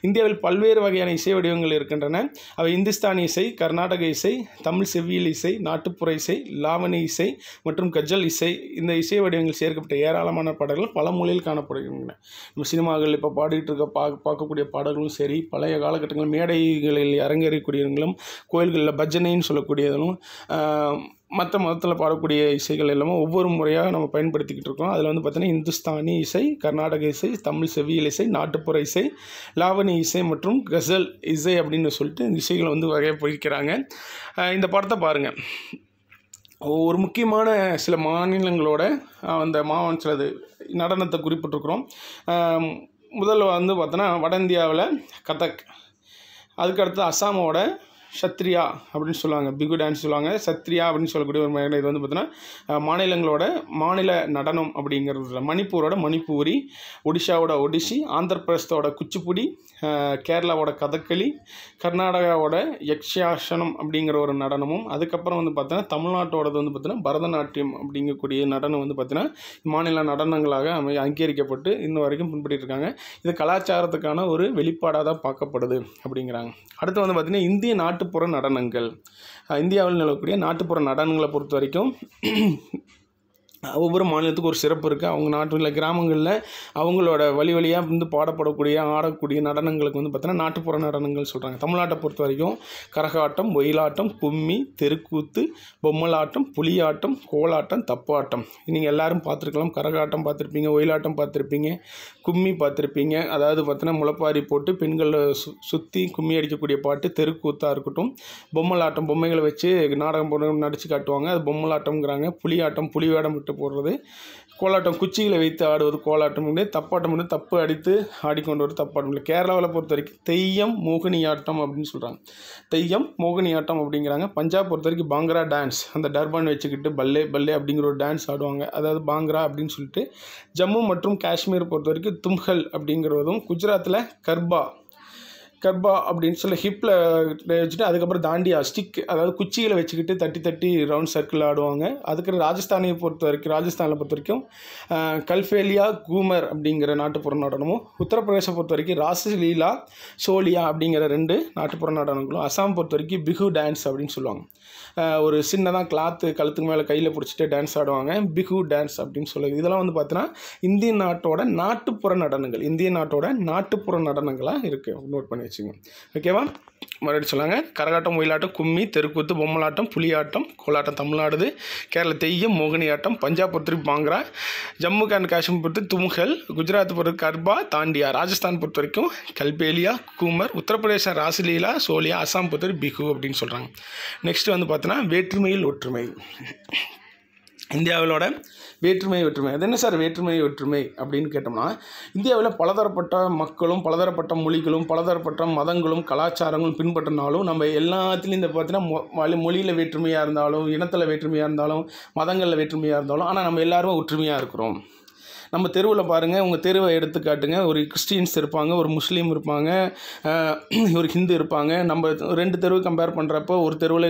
இந்தியாவில் பல்வேறு வகையான இசை வடிவங்கள் இருக்கின்றன அவை இந்துஸ்தானி இசை கர்நாடக இசை தமிழ் செவ்வியல் இசை நாட்டுப்புற இசை லாவணி இசை மற்றும் கஜல் இசை இந்த இசை வடிவங்கள் சேர்க்கப்பட்ட ஏராளமான பாடல்கள் பல மொழியில் காணப்படுகின்றன நம்ம சினிமாக்கள் இப்போ பாடிட்டு இருக்க பா பார்க்கக்கூடிய பாடல்களும் சரி பழைய காலகட்டங்களில் மேடைகளில் அரங்கேறக்கூடியவங்களும் கோயில்களில் பஜனைன்னு சொல்லக்கூடியதும் மற்ற மதத்தில் பாடக்கூடிய இசைகள் எல்லாமே ஒவ்வொரு முறையாக நம்ம பயன்படுத்திக்கிட்டு இருக்கோம் அதில் வந்து பார்த்திங்கன்னா இந்துஸ்தானி இசை கர்நாடக இசை தமிழ் செவியல் இசை நாட்டுப்புற இசை லாவணி இசை மற்றும் கசல் இசை அப்படின்னு சொல்லிட்டு இந்த இசைகளை வந்து வகையாக போய்க்கிறாங்க இந்த படத்தை பாருங்கள் ஒரு முக்கியமான சில மாநிலங்களோட அந்த மாவன் சிலது நடனத்தை குறிப்பிட்டிருக்கிறோம் முதல்ல வந்து பார்த்தோன்னா வட இந்தியாவில் கதக் அதுக்கடுத்து அஸ்ஸாமோட சத்ரியா அப்படின்னு சொல்லுவாங்க பிகு டான்ஸ் சொல்லுவாங்க சத்ரியா அப்படின்னு சொல்லக்கூடிய ஒரு மேடை இது வந்து பார்த்தீங்கன்னா மாநிலங்களோட மாநில நடனம் அப்படிங்கிறது மணிப்பூரோட மணிப்பூரி ஒடிஷாவோட ஒடிஷி ஆந்திர பிரதேசத்தோட குச்சிப்புடி கேரளாவோட கதக்களி கர்நாடகாவோட யக்ஷாசனம் அப்படிங்கிற ஒரு நடனமும் அதுக்கப்புறம் வந்து பார்த்தீங்கன்னா தமிழ்நாட்டோடது வந்து பார்த்தீங்கன்னா பரதநாட்டியம் அப்படிங்கக்கூடிய நடனம் வந்து பார்த்தீங்கன்னா மாநில நடனங்களாக அமை அங்கீகரிக்கப்பட்டு இன்ன வரைக்கும் பின்பற்றிட்டு இருக்காங்க இது கலாச்சாரத்துக்கான ஒரு வெளிப்பாடாக தான் பார்க்கப்படுது அப்படிங்கிறாங்க அடுத்து வந்து பார்த்திங்கன்னா இந்திய நாட்டு நாட்டுப்புற நடனங்கள் இந்தியாவில் நிலவக்கூடிய நாட்டுப்புற நடனங்களை பொறுத்த வரைக்கும் ஒவ்வொரு மாநிலத்துக்கும் ஒரு சிறப்பு இருக்குது அவங்க நாட்டில் கிராமங்களில் அவங்களோட வழி வழியாக வந்து பாடப்படக்கூடிய ஆடக்கூடிய நடனங்களுக்கு வந்து பார்த்திங்கன்னா நாட்டுப்புற நடனங்கள் சொல்கிறாங்க தமிழ்நாட்டை பொறுத்த வரைக்கும் கரகாட்டம் ஒயிலாட்டம் கும்மி தெருக்கூத்து பொம்மலாட்டம் புலியாட்டம் கோலாட்டம் தப்பாட்டம் நீங்கள் எல்லோரும் பார்த்துருக்கலாம் கரகாட்டம் பார்த்துருப்பீங்க ஒயிலாட்டம் பார்த்துருப்பீங்க கும்மி பார்த்துருப்பீங்க அதாவது பார்த்தீங்கன்னா முளப்பாரி போட்டு பெண்களை சு சுற்றி கும்மி அடிக்கக்கூடிய பாட்டு தெருக்கூத்தாக இருக்கட்டும் பொம்மலாட்டம் பொம்மைகளை வச்சு நாடகம் நடித்து காட்டுவாங்க அது பொம்மலாட்டம்ங்கிறாங்க புலியாட்டம் புலி வேடம் விட்டு போடுறது கோலாட்டம் குச்சிகளை வைத்து ஆடுவது கோலாட்டம் உண்டு தப்பாட்டம் வந்து தப்பு அடித்து ஆடிக்கொண்டு ஒரு தப்பாட்டம் இல்லை கேரளாவில் பொறுத்த வரைக்கும் தெய்யம் மோகினி ஆட்டம் அப்படின்னு சொல்கிறாங்க தெய்யம் மோகினி ஆட்டம் அப்படிங்கிறாங்க பஞ்சாப் பொறுத்த வரைக்கும் பாங்கரா டான்ஸ் அந்த டர்பான் வச்சுக்கிட்டு பல்லே பல்லே அப்படிங்கிற ஒரு டான்ஸ் ஆடுவாங்க அதாவது பாங்கரா அப்படின்னு சொல்லிட்டு ஜம்மு மற்றும் காஷ்மீர் பொறுத்த வரைக்கும் தும்ஹல் அப்படிங்கிறதும் குஜராத்தில் கர்பா ஸ்டெப்பா அப்படின்னு சொல்லி ஹிப்பில் வச்சுட்டு அதுக்கப்புறம் தாண்டியா ஸ்டிக் அதாவது குச்சியில் வச்சுக்கிட்டு தட்டி தட்டி ரவுண்ட் சர்க்கிள் ஆடுவாங்க அதுக்கு ராஜஸ்தானை பொறுத்த வரைக்கும் ராஜஸ்தானில் பொறுத்த வரைக்கும் கல்ஃபேலியா கூமர் அப்படிங்கிற நாட்டுப்புற நடனமும் உத்தரப்பிரதேச பொறுத்த வரைக்கும் ராசலீலா சோலியா அப்படிங்கிற ரெண்டு நாட்டுப்புற நடனங்களும் அசாம் பொறுத்த வரைக்கும் பிகு டான்ஸ் அப்படின்னு சொல்லுவாங்க ஒரு சின்னதாக கிளாத்து கழுத்துக்கு மேலே கையில் பிடிச்சிட்டு டான்ஸ் ஆடுவாங்க பிகு டான்ஸ் அப்படின்னு சொல்லுவாங்க இதெல்லாம் வந்து பார்த்தீங்கன்னா இந்திய நாட்டோட நாட்டுப்புற நடனங்கள் இந்திய நாட்டோட நாட்டுப்புற நடனங்களாக இருக்குது நோட் பண்ணி வச்சுங்க ஓகேவா மறுபடியும் சொல்லாங்க கரகாட்டம் ஒயிலாட்டம் கும்மி தெருக்கூத்து பொம்மலாட்டம் புலியாட்டம் கோலாட்டம் தமிழ்நாடு கேரள தெய்யம் மோகினி ஆட்டம் பஞ்சாப் பொறுத்தவரைக்கும் பாங்கரா ஜம்மு அண்ட் காஷ்மீர் பொறுத்து துமுகல் குஜராத் பொறுத்து கர்பா தாண்டியா ராஜஸ்தான் பொறுத்த வரைக்கும் கல்பேலியா கூமர் உத்தரப்பிரதேச ராசலீலா சோலியா அசாம் பொறுத்தவரை பிகு அப்படின்னு சொல்கிறாங்க நெக்ஸ்ட் வந்து பார்த்தீங்கன்னா பார்த்தோன்னா வேற்றுமையில் ஒற்றுமை இந்தியாவிலோட வேற்றுமை ஒற்றுமை அது என்ன சார் வேற்றுமை ஒற்றுமை அப்படின்னு கேட்டோம்னா இந்தியாவில் பலதரப்பட்ட மக்களும் பலதரப்பட்ட மொழிகளும் பலதரப்பட்ட மதங்களும் கலாச்சாரங்களும் பின்பற்றினாலும் நம்ம எல்லாத்துலேயும் இந்த பார்த்தீங்கன்னா மொழியில் வேற்றுமையாக இருந்தாலும் இனத்தில் வேற்றுமையாக இருந்தாலும் மதங்களில் வேற்றுமையாக இருந்தாலும் ஆனால் நம்ம எல்லாரும் ஒற்றுமையாக இருக்கிறோம் நம்ம தெருவில் பாருங்கள் உங்கள் தெருவை எடுத்துக்காட்டுங்க ஒரு கிறிஸ்டின்ஸ் இருப்பாங்க ஒரு முஸ்லீம் இருப்பாங்க ஒரு ஹிந்து இருப்பாங்க நம்ம ரெண்டு தெருவு கம்பேர் பண்ணுறப்போ ஒரு தெருவில்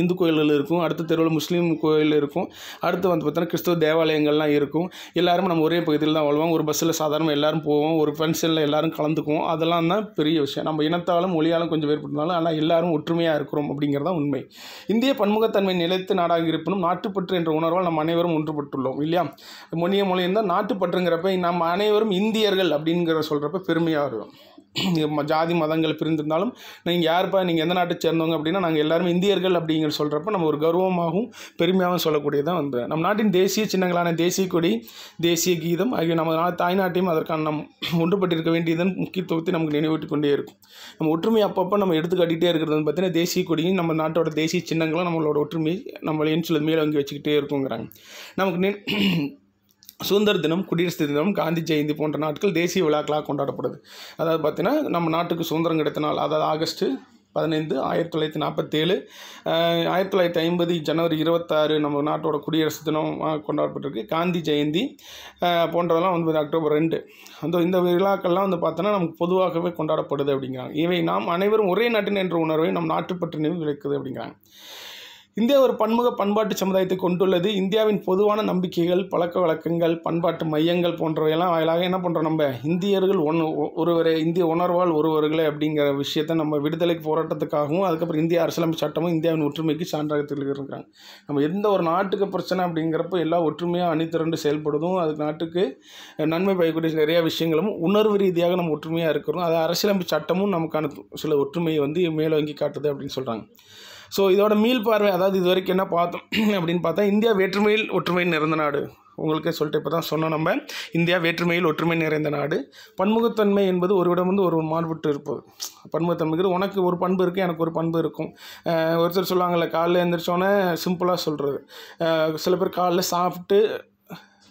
இந்து கோயில்கள் இருக்கும் அடுத்த தெருவில் முஸ்லீம் கோயில் இருக்கும் அடுத்து வந்து பார்த்தோன்னா கிறிஸ்துவ தேவாலயங்கள்லாம் இருக்கும் எல்லாரும் நம்ம ஒரே பகுதியில் தான் வாழ்வோம் ஒரு பஸ்ஸில் சாதாரணமாக எல்லோரும் போவோம் ஒரு ஃபங்க்ஷனில் எல்லோரும் கலந்துக்குவோம் அதெல்லாம் தான் பெரிய விஷயம் நம்ம இனத்தாலும் மொழியாலும் கொஞ்சம் வேறுபட்டாலும் ஆனால் எல்லாரும் ஒற்றுமையாக இருக்கிறோம் அப்படிங்கிறது தான் உண்மை இந்திய பன்முகத்தன்மை நிலைத்து நாடாக இருப்பினும் நாட்டுப்பற்று என்ற உணர்வால் நம்ம அனைவரும் ஒன்றுபட்டுள்ளோம் இல்லையா மொழிய மொழியும் தான் நாட்டுப்பற்றுங்கிறப்ப நம்ம அனைவரும் இந்தியர்கள் அப்படிங்கிற சொல்கிறப்ப பெருமையாக இருக்கும் ஜாதி மதங்கள் பிரிந்திருந்தாலும் நீங்கள் யாருப்பா நீங்கள் எந்த நாட்டை சேர்ந்தவங்க அப்படின்னா நாங்கள் எல்லாருமே இந்தியர்கள் அப்படிங்கிற சொல்கிறப்ப நம்ம ஒரு கர்வமாகவும் பெருமையாகவும் சொல்லக்கூடியதான் வந்து நம் நாட்டின் தேசிய சின்னங்களான தேசிய கொடி தேசிய கீதம் ஆகிய நம்ம தாய்நாட்டையும் அதற்கான நம் ஒன்றுபட்டிருக்க வேண்டியதன் முக்கியத்துவத்தை நமக்கு நினைவிட்டு கொண்டே இருக்கும் நம்ம ஒற்றுமை அப்பப்போ நம்ம எடுத்துக்காட்டிகிட்டே இருக்கிறது வந்து பார்த்தீங்கன்னா தேசிய கொடியும் நம்ம நாட்டோட தேசிய சின்னங்களும் நம்மளோட ஒற்றுமையை நம்மளை சொல்லுது மேலே வங்கி வச்சுக்கிட்டே இருக்குங்கிறாங்க நமக்கு சுதந்திர தினம் குடியரசு தினம் காந்தி ஜெயந்தி போன்ற நாட்கள் தேசிய விழாக்களாக கொண்டாடப்படுது அதாவது பார்த்தீங்கன்னா நம்ம நாட்டுக்கு சுதந்திரம் கிடைத்த நாள் அதாவது ஆகஸ்ட்டு பதினைந்து ஆயிரத்தி தொள்ளாயிரத்தி நாற்பத்தேழு ஆயிரத்தி தொள்ளாயிரத்தி ஐம்பது ஜனவரி இருபத்தாறு நம்ம நாட்டோட குடியரசு தினம் கொண்டாடப்பட்டிருக்கு காந்தி ஜெயந்தி போன்றதெல்லாம் வந்து அக்டோபர் ரெண்டு அந்த இந்த விழாக்கள்லாம் வந்து பார்த்தோன்னா நமக்கு பொதுவாகவே கொண்டாடப்படுது அப்படிங்கிறாங்க இவை நாம் அனைவரும் ஒரே நாட்டின் என்ற உணர்வை நம் நாட்டு நினைவு விளக்குது அப்படிங்கிறாங்க இந்தியா ஒரு பன்முக பண்பாட்டு சமுதாயத்தை கொண்டுள்ளது இந்தியாவின் பொதுவான நம்பிக்கைகள் பழக்க வழக்கங்கள் பண்பாட்டு மையங்கள் போன்றவையெல்லாம் வாயிலாக என்ன பண்ணுறோம் நம்ம இந்தியர்கள் ஒன் ஒருவரை இந்திய உணர்வால் ஒருவர்களே அப்படிங்கிற விஷயத்த நம்ம விடுதலை போராட்டத்துக்காகவும் அதுக்கப்புறம் இந்திய அரசியலமைப்பு சட்டமும் இந்தியாவின் ஒற்றுமைக்கு சான்றாக இருக்காங்க நம்ம எந்த ஒரு நாட்டுக்கு பிரச்சனை அப்படிங்கிறப்ப எல்லாம் ஒற்றுமையாக அணித்திரண்டு செயல்படுதும் அது நாட்டுக்கு நன்மை பயக்கூடிய நிறையா விஷயங்களும் உணர்வு ரீதியாக நம்ம ஒற்றுமையாக இருக்கிறோம் அது அரசியலமைப்பு சட்டமும் நமக்கான சில ஒற்றுமையை வந்து மேலோங்கி காட்டுது அப்படின்னு சொல்கிறாங்க ஸோ இதோட மீள் பார்வை அதாவது இது வரைக்கும் என்ன பார்த்தோம் அப்படின்னு பார்த்தா இந்தியா வேற்றுமையில் ஒற்றுமை நிறந்த நாடு உங்களுக்கே சொல்லிட்டு இப்போ தான் சொன்னோம் நம்ம இந்தியா வேற்றுமையில் ஒற்றுமை நிறைந்த நாடு பன்முகத்தன்மை என்பது ஒருவிடம் வந்து ஒரு மாறுபட்டு இருப்பது பன்முகத்தன்மைங்கிறது உனக்கு ஒரு பண்பு இருக்குது எனக்கு ஒரு பண்பு இருக்கும் ஒருத்தர் சொல்லுவாங்கள்ல காலைல எழுந்திரிச்சோன்னே சிம்பிளாக சொல்கிறது சில பேர் காலைல சாப்பிட்டு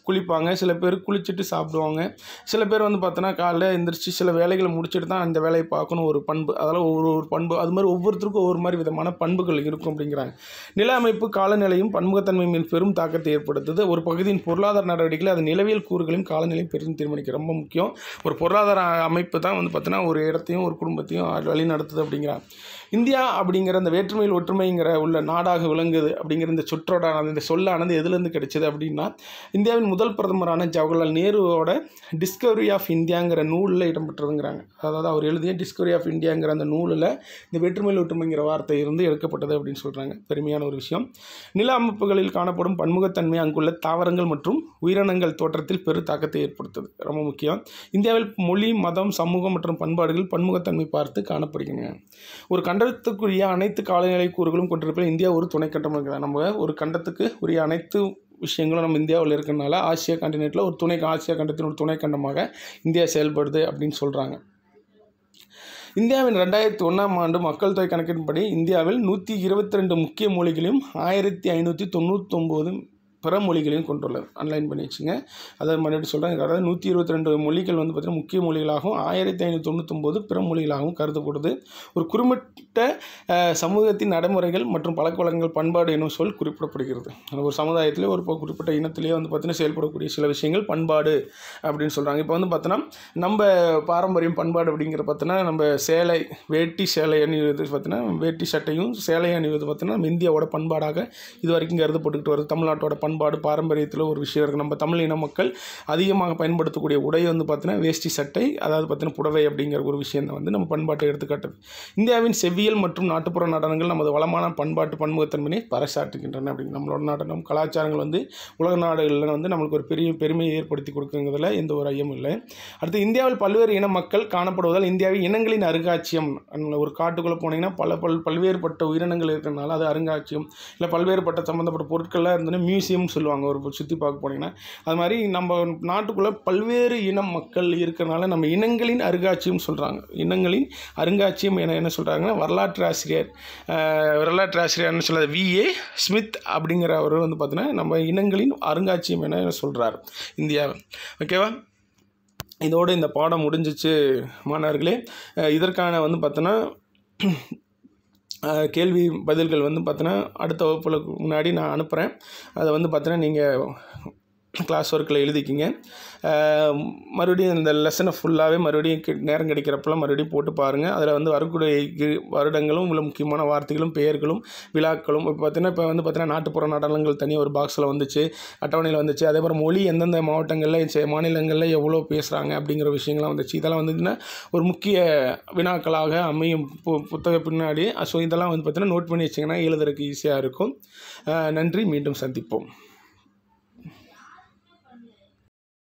குளிப்பாங்க சில பேர் குளிச்சுட்டு சாப்பிடுவாங்க சில பேர் வந்து பார்த்தோன்னா காலையில் எழுந்திரிச்சு சில வேலைகளை முடிச்சுட்டு தான் அந்த வேலையை பார்க்கணும் ஒரு பண்பு அதெல்லாம் ஒவ்வொரு ஒரு பண்பு அது மாதிரி ஒவ்வொருத்தருக்கும் ஒவ்வொரு மாதிரி விதமான பண்புகள் இருக்கும் அப்படிங்கிறாங்க நில அமைப்பு காலநிலையும் பன்முகத்தன்மை மேல் பெரும் தாக்கத்தை ஏற்படுத்துது ஒரு பகுதியின் பொருளாதார நடவடிக்கைகள் அது நிலவியல் கூறுகளையும் காலநிலையும் பெரும் தீர்மானிக்க ரொம்ப முக்கியம் ஒரு பொருளாதார அமைப்பு தான் வந்து பார்த்தோன்னா ஒரு இடத்தையும் ஒரு குடும்பத்தையும் வழி நடத்துது அப்படிங்கிறாங்க இந்தியா அப்படிங்கிற அந்த வேற்றுமையில் ஒற்றுமைங்கிற உள்ள நாடாக விளங்குது அப்படிங்கிற இந்த சுற்றோட இந்த சொல்லானது எதுலேருந்து கிடைச்சது அப்படின்னா இந்தியாவின் முதல் பிரதமரான ஜவஹர்லால் நேருவோட டிஸ்கவரி ஆஃப் இந்தியாங்கிற நூலில் இடம்பெற்றதுங்கிறாங்க அதாவது அவர் எழுதிய டிஸ்கவரி ஆஃப் இந்தியாங்கிற அந்த நூலில் இந்த வேற்றுமையில் ஒற்றுமைங்கிற வார்த்தை இருந்து எடுக்கப்பட்டது அப்படின்னு சொல்கிறாங்க பெருமையான ஒரு விஷயம் நில அமைப்புகளில் காணப்படும் பன்முகத்தன்மை அங்குள்ள தாவரங்கள் மற்றும் உயிரினங்கள் தோற்றத்தில் பெரு தாக்கத்தை ஏற்படுத்துது ரொம்ப முக்கியம் இந்தியாவில் மொழி மதம் சமூகம் மற்றும் பண்பாடுகள் பன்முகத்தன்மை பார்த்து காணப்படுகின்றன ஒரு கண்டத்துக்குரிய அனைத்து காலநிலை கூறுகளும் கொண்டிருப்பதில் இந்தியா ஒரு துணை கண்டம் இருக்கிறது நம்ம ஒரு கண்டத்துக்கு உரிய அனைத்து விஷயங்களும் நம்ம இந்தியாவில் இருக்கிறனால ஆசியா கண்டினெண்ட்டில் ஒரு துணை ஆசியா கண்டத்தின் ஒரு துணை கண்டமாக இந்தியா செயல்படுது அப்படின்னு சொல்கிறாங்க இந்தியாவின் ரெண்டாயிரத்தி ஒன்றாம் ஆண்டு மக்கள் தொகை கணக்கின்படி இந்தியாவில் நூற்றி இருபத்தி ரெண்டு முக்கிய மொழிகளையும் ஆயிரத்தி ஐநூற்றி தொண்ணூற்றொம்போது பிற மொழிகளையும் கொண்டுள்ளது அன்லைன் பண்ணி வச்சுங்க அதாவது மறுபடியும் சொல்கிறாங்க அதாவது நூற்றி இருபத்தி ரெண்டு மொழிகள் வந்து பார்த்திங்கன்னா முக்கிய மொழிகளாகவும் ஆயிரத்தி ஐநூற்றி தொண்ணூற்றொம்போது பிற மொழிகளாகவும் கருதப்படுது ஒரு குறிப்பிட்ட சமூகத்தின் நடைமுறைகள் மற்றும் பழக்கவழக்கங்கள் பண்பாடு என்னும் சொல் குறிப்பிடப்படுகிறது ஒரு சமுதாயத்திலே ஒரு குறிப்பிட்ட இனத்திலேயே வந்து பார்த்திங்கன்னா செயல்படக்கூடிய சில விஷயங்கள் பண்பாடு அப்படின்னு சொல்கிறாங்க இப்போ வந்து பார்த்தோன்னா நம்ம பாரம்பரியம் பண்பாடு அப்படிங்கிற பார்த்தோன்னா நம்ம சேலை வேட்டி சேலை அணிவது பார்த்தீங்கன்னா வேட்டி சட்டையும் சேலை அணிவது பார்த்தீங்கன்னா நம்ம இந்தியாவோட பண்பாடாக இது வரைக்கும் கருதப்பட்டுக்கிட்டு வருது தமிழ்நாட்டோட பண்பாடு பண்பாடு பாரம்பரியத்தில் ஒரு விஷயம் இருக்குது நம்ம தமிழ் இன மக்கள் அதிகமாக பயன்படுத்தக்கூடிய உடை வந்து பார்த்தீங்கன்னா வேஷ்டி சட்டை அதாவது பார்த்தீங்கன்னா புடவை அப்படிங்கிற ஒரு விஷயம் வந்து நம்ம பண்பாட்டை எடுத்துக்காட்டுது இந்தியாவின் செவ்வியல் மற்றும் நாட்டுப்புற நடனங்கள் நமது வளமான பண்பாட்டு பன்முகத்தன்மையை பறைசாற்றுகின்றன அப்படிங்க நம்மளோட நடனம் கலாச்சாரங்கள் வந்து உலக நாடுகளில் வந்து நம்மளுக்கு ஒரு பெரிய பெருமையை ஏற்படுத்தி கொடுக்குங்கிறதுல எந்த ஒரு ஐயமும் இல்லை அடுத்து இந்தியாவில் பல்வேறு இன மக்கள் காணப்படுவதால் இந்தியாவில் இனங்களின் அருங்காட்சியம் ஒரு காட்டுக்குள்ளே போனீங்கன்னா பல பல் பல்வேறுபட்ட உயிரினங்கள் இருக்கிறதுனால அது அருங்காட்சியம் இல்லை பல்வேறுபட்ட சம்மந்தப்பட்ட பொருட்கள்லாம் இருந்ததுன்னா மியூசியம் இனம்னு சொல்லுவாங்க ஒரு சுற்றி பார்க்க போனீங்கன்னா அது மாதிரி நம்ம நாட்டுக்குள்ளே பல்வேறு இனம் மக்கள் இருக்கிறனால நம்ம இனங்களின் அருங்காட்சியம் சொல்கிறாங்க இனங்களின் அருங்காட்சியம் என என்ன சொல்கிறாங்கன்னா வரலாற்று ஆசிரியர் வரலாற்று ஆசிரியர்னு சொல்லாத விஏ ஸ்மித் அப்படிங்கிற அவர் வந்து பார்த்தீங்கன்னா நம்ம இனங்களின் அருங்காட்சியம் என சொல்கிறார் இந்தியாவை ஓகேவா இதோடு இந்த பாடம் முடிஞ்சிச்சு மாணவர்களே இதற்கான வந்து பார்த்தோன்னா கேள்வி பதில்கள் வந்து பார்த்தோன்னா அடுத்த வகுப்பில் முன்னாடி நான் அனுப்புகிறேன் அதை வந்து பார்த்தினா நீங்கள் கிளாஸ் ஒர்க்கில் எழுதிக்கிங்க மறுபடியும் இந்த லெசனை ஃபுல்லாகவே மறுபடியும் நேரம் கிடைக்கிறப்பெல்லாம் மறுபடியும் போட்டு பாருங்கள் அதில் வந்து வரக்கூடிய வருடங்களும் உள்ள முக்கியமான வார்த்தைகளும் பெயர்களும் விழாக்களும் இப்போ பார்த்தீங்கன்னா இப்போ வந்து பார்த்தீங்கன்னா நாட்டுப்புற நடனங்கள் தனியாக ஒரு பாக்ஸில் வந்துச்சு அட்டவணையில் வந்துச்சு அதே மாதிரி மொழி எந்தெந்த மாவட்டங்களில் மாநிலங்களில் எவ்வளோ பேசுகிறாங்க அப்படிங்கிற விஷயங்கள்லாம் வந்துச்சு இதெல்லாம் வந்துச்சுன்னா ஒரு முக்கிய வினாக்களாக அமையும் பு புத்தக பின்னாடி ஸோ இதெல்லாம் வந்து பார்த்திங்கன்னா நோட் பண்ணி வச்சிங்கன்னா எழுதுறதுக்கு ஈஸியாக இருக்கும் நன்றி மீண்டும் சந்திப்போம்